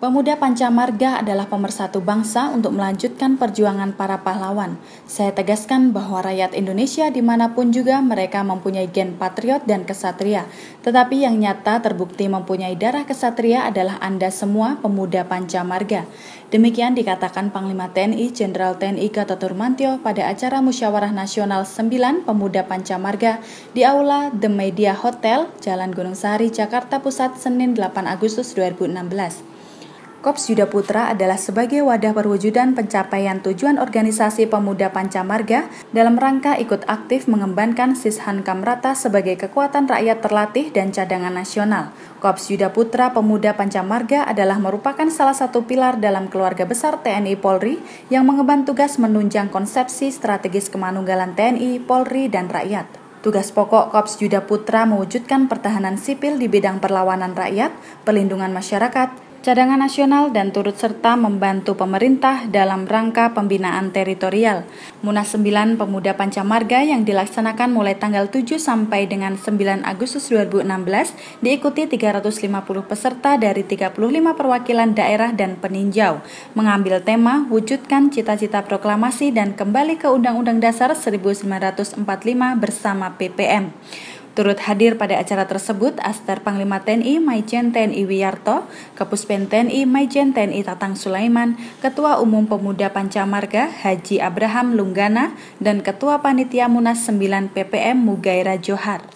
Pemuda Pancamarga adalah pemersatu bangsa untuk melanjutkan perjuangan para pahlawan. Saya tegaskan bahwa rakyat Indonesia dimanapun juga mereka mempunyai gen patriot dan kesatria. Tetapi yang nyata terbukti mempunyai darah kesatria adalah Anda semua pemuda Pancamarga. Demikian dikatakan Panglima TNI Jenderal TNI Gatot Nurmantio pada acara Musyawarah Nasional 9 Pemuda Pancamarga di Aula The Media Hotel, Jalan Gunung Sari, Jakarta Pusat, Senin 8 Agustus 2016. Kops Yuda Putra adalah sebagai wadah perwujudan pencapaian tujuan organisasi pemuda Pancamarga dalam rangka ikut aktif mengembangkan Sishan Kamrata sebagai kekuatan rakyat terlatih dan cadangan nasional. Kops Yuda Putra Pemuda Pancamarga adalah merupakan salah satu pilar dalam keluarga besar TNI Polri yang mengemban tugas menunjang konsepsi strategis kemanunggalan TNI, Polri, dan rakyat. Tugas pokok Kops Yuda Putra mewujudkan pertahanan sipil di bidang perlawanan rakyat, perlindungan masyarakat, cadangan nasional dan turut serta membantu pemerintah dalam rangka pembinaan teritorial. Munas 9 Pemuda Pancamarga yang dilaksanakan mulai tanggal 7 sampai dengan 9 Agustus 2016 diikuti 350 peserta dari 35 perwakilan daerah dan peninjau, mengambil tema wujudkan cita-cita proklamasi dan kembali ke Undang-Undang Dasar 1945 bersama PPM. Turut hadir pada acara tersebut Aster Panglima TNI Maijen TNI Wiyarto, Kepuspen TNI Maijen TNI Tatang Sulaiman, Ketua Umum Pemuda Pancamarga Haji Abraham Lunggana, dan Ketua Panitia Munas 9 PPM Mugaira Johar.